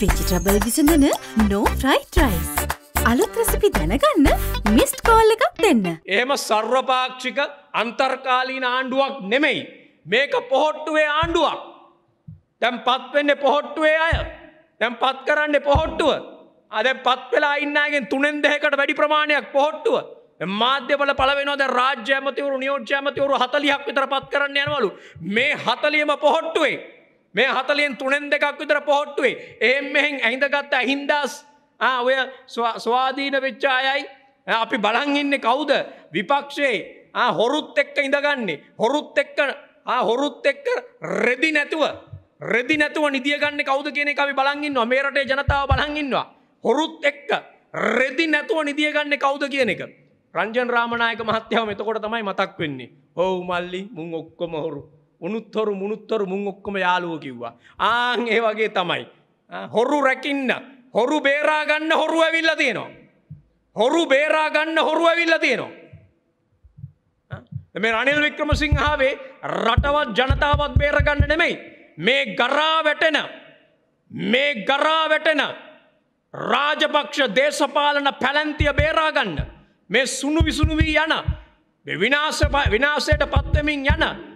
Vegetable විසඳන නෝ ෆ්‍රයිට් rice. අලුත් රැසිපි දැනගන්න mist call එකක් දෙන්න. එහෙම සර්වපාක්ෂික අන්තර්කාලීන ආණ්ඩුවක් නෙමෙයි. මේක පොහොට්ටුවේ ආණ්ඩුවක්. දැම් පත්වෙන්නේ පොහොට්ටුවේ අය. දැම් පත් කරන්නේ පොහොට්ටුව. අද පත් වෙලා ඉන්නගෙන් තුනෙන් දෙකට වැඩි ප්‍රමාණයක් පොහොට්ටුව. මාධ්‍යවල පලවෙනෝද රාජ්‍යමතිවරු නියෝජ්‍යමතිවරු හතලියක් විතර පත් කරන්න යනවලු. මේ හතලියම පොහොට්ටුවේ. මේ හතලින් තුනෙන් දෙකක් විතර පොහොට්ටුවේ ඒම් මෙහෙන් ඇහිඳගත්ත ඇහින්දස් ඔය ස්වාධීන වෙච්චායයි අපි බලංඉන්නේ කවුද විපක්ෂයේ හොරුත් එක්ක ඉඳගන්නේ හොරුත් එක්ක හොරුත් එක්ක රෙදි නැතුව රෙදි නැතුව නිදියගන්න කවුද කියන අපි බලංගින්නවා මේ රටේ ජනතාව බලංගින්නවා හොරුත් එක්ක රෙදි නැතුව නිදියගන්න කවුද කියන එක රංජන් රාමණයක මහත්‍යාව මෙතකොට තමයි මතක් වෙන්නේ ඔවු මල්ලි මුං ඔක්කොම හොරු උනුත්තොරු මුනුත්තොරු මුං ඔක්කොම යාලුව කිව්වා. ආං ඒ වගේ තමයි. හොරු රැකින්න හොරු බේරාගන්න හොරු ඇවිල්ල තියෙනවා. හොරු බේරාගන්න හොරු ඇවිල්ල තියෙනවා. මේ රනිල් වික්‍රම සිංහාවේ රටවත් ජනතාවත් බේරගන්න නෙමෙයි. මේ ගරා වැටෙන මේ ගරා වැටෙන රාජපක්ෂ දේශපාලන පැලැන්තිය බේරාගන්න. මේ සුණු විසුණු වී යන විනාශයට පත්වමින් යන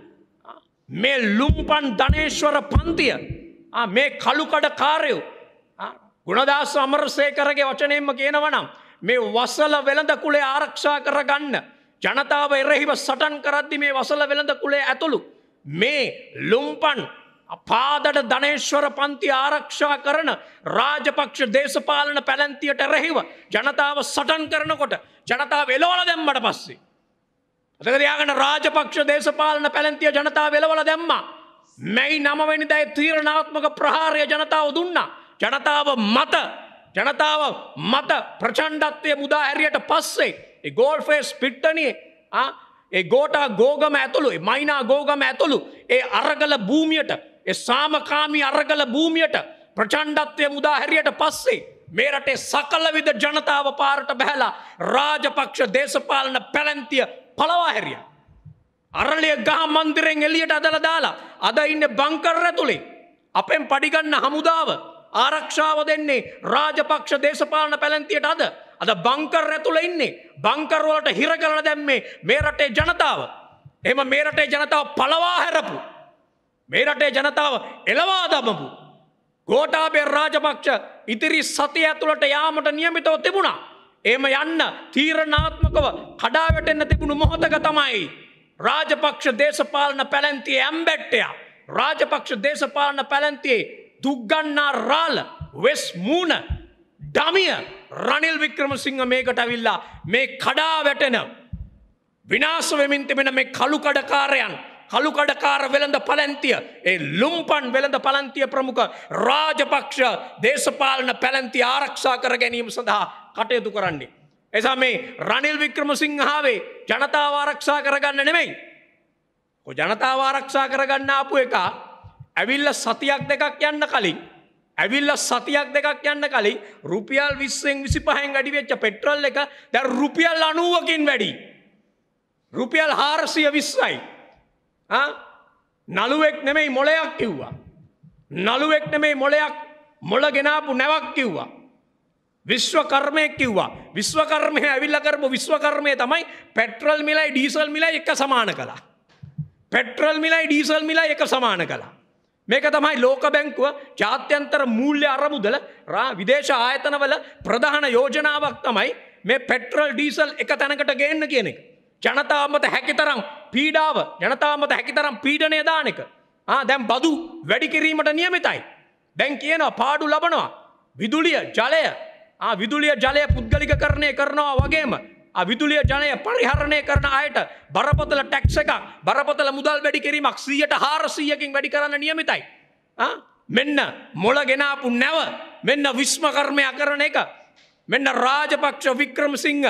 මේ ලුම්පන් ධනේශ්වර පන්තිය මේ කළුකඩ කාරයෝ ගුණදාස අමරසේකරගේ වචනයෙන්ම කියනවනම් මේ වසල වෙළඳ කුලේ ආරක්ෂා කරගන්න ජනතාව එරෙහිව සටන් කරද්දි මේ වසල වෙළඳ කුලේ ඇතුළු මේ ලුම්පන් පාදට ධනේශ්වර පන්ති ආරක්ෂා කරන රාජපක්ෂ දේශපාලන පැලැන්තියට රැහිව ජනතාව සටන් කරනකොට ජනතාව වෙලෝල දැම්මට පස්සේ අදකරයාගට රාජපක්ෂ දේශපාලන පැළැන්තිය ජනතාව වෙලවල දැම්ම. මැයි නමවැනිදයි තීරණාත්මක ප්‍රහාරය ජනතාව දුන්න. ජනතාව මත ජනතාව මත ප්‍රචණ්ඩත්වය මුදා ඇරියට පස්සේ. ගෝල්ෆේස් පිට්ටනයේ ඒ ගෝටා ගෝගම ඇතුළු මයිනා ගෝගම ඇතුළු ඒ අරගල භූමියට ඒ සාමකාමී අරගල භූමියට ප්‍රචණ්ඩත්වය මුදා හැරියට පස්සේ. මේ රටේ සකල විද ජනතාව පාරට බැහැලා රාජපක්ෂ දේශපාලන පැලැන්තිය පළවා හැරිය. අරලිය ගහ මන්දිරෙන් එලියට අදල දාලා අද ඉන්න බංකරර තුළේ අපෙන් පඩිගන්න හමුදාව ආරක්ෂාව දෙන්නේ රාජපක්ෂ දේශපාලන පැලැන්තියට අද අද බංකර් ඇතුළ ඉන්නේ බංකරවලට හිර කරන දැම්මේ මේ රටේ ජනතාව එම මේ රටේ ජනතාව පලවා හැරපු මේ රටේ ජනතාව එලවා දමපු ගෝටාබේ රාජපක්ෂ ඉතිරි සතිය ඇතුළට යාමට නියමිතව තිබුණා. එම යන්න තීරණාත්මකව කඩාවැටෙන්න තිබුණු මොහොතක තමයි. රාජපක්ෂ දේශපාලන පැලැන්තිය ඇම්බැට්ටයා. රාජපක්ෂ දේශපාලන පැලැන්තියේ දුක්ගන්නා රාල වෙස් මූන ඩමිය රනිල් වික්‍රමසිංහ මේකට ඇවිල්ලා මේ කඩා වැටෙන විනාශ වෙමින් තිබෙන මේ කළු කඩකාරයන් කළුකඩකාර වෙළඳ පලන්තිය ඒ ලුම්පන් වෙළඳ පලන්තිය ප්‍රමුඛ රාජපක්ෂ දේශපාලන පැලන්ති ආරක්ෂා කර ගැනීම සඳහා කටයුතු කරන්නේ. එසා මේ රනිල් වික්‍රම සිංහාවේ ජනතාව ආරක්ෂා කරගන්න නෙමෙයි. ජනතාව ආරක්ෂා කරගන්න ආපු එක ඇවිල්ල සතියක් දෙකක් යන්න කලින් ඇවිල්ල සතියක් දෙකක් යන්න කලින් රුපියල් විස්සෙන් විසි පහෙන් වැඩිවෙච්ච පෙට්‍රල් එක දැ රුපියල් අනුවකින් වැඩි. රුපියල් හාරසිය විස්සයි. නළුවෙක් නෙමෙයි මොලයක් කිව්වා. නළුවෙක් නෙමෙයි මොලයක් මොල ගෙනාපු නැවක් කිව්වා. විශ්වකර්මය කිව්වා විශ්වකර්මය ඇවිල්ල කරපු විශ්වකර්මය තමයි පෙට්‍රල් මිලයි ඩීසල් මිලයි එක සමාන කළා. පෙට්‍රල් මිලයි ඩීසල් මිලයි එක සමාන කළා. මේක තමයි ලෝක බැංකුව ජාත්‍යන්තර මූල්‍ය අරමුදල රා විදේශ ආයතනවල ප්‍රධාන යෝජනාවක් තමයි මේ පෙට්‍රල් ඩීසල් එක තැනකට ගේන්න කියන එක. ජනතාමත හැකිතරම් පීඩාව ජනතාමත හැකිතරම් පීඩනය දානක දැම් බදු වැඩිකිරීමට නියමිතයි. දැන් කියන පාඩු ලබනවා. විදුලිය ජලය විදුලිය ජලය පුද්ගලික කරණය කරනවා වගේම විදුලිය ජනය පරිහරණය කරන අයට බරපතල ටැක්ස එක බරපතල මුදල් වැඩිකිරීමක් සියයට හාරසීයකින් වැඩි කරන්න නියමිතයි. මෙන්න මොල ගෙනාපු නැව මෙන්න විශ්ම කර්මය කරන එක මෙන්න රාජපක්ෂ වික්‍රම සිංහ